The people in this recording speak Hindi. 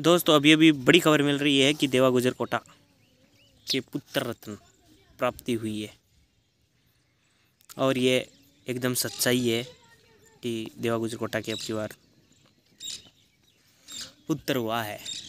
दोस्तों अभी अभी बड़ी खबर मिल रही है कि देवा गुजर कोटा के पुत्र रत्न प्राप्ति हुई है और ये एकदम सच्चाई है कि देवा गुजर कोटा के अब की बार पुत्र हुआ है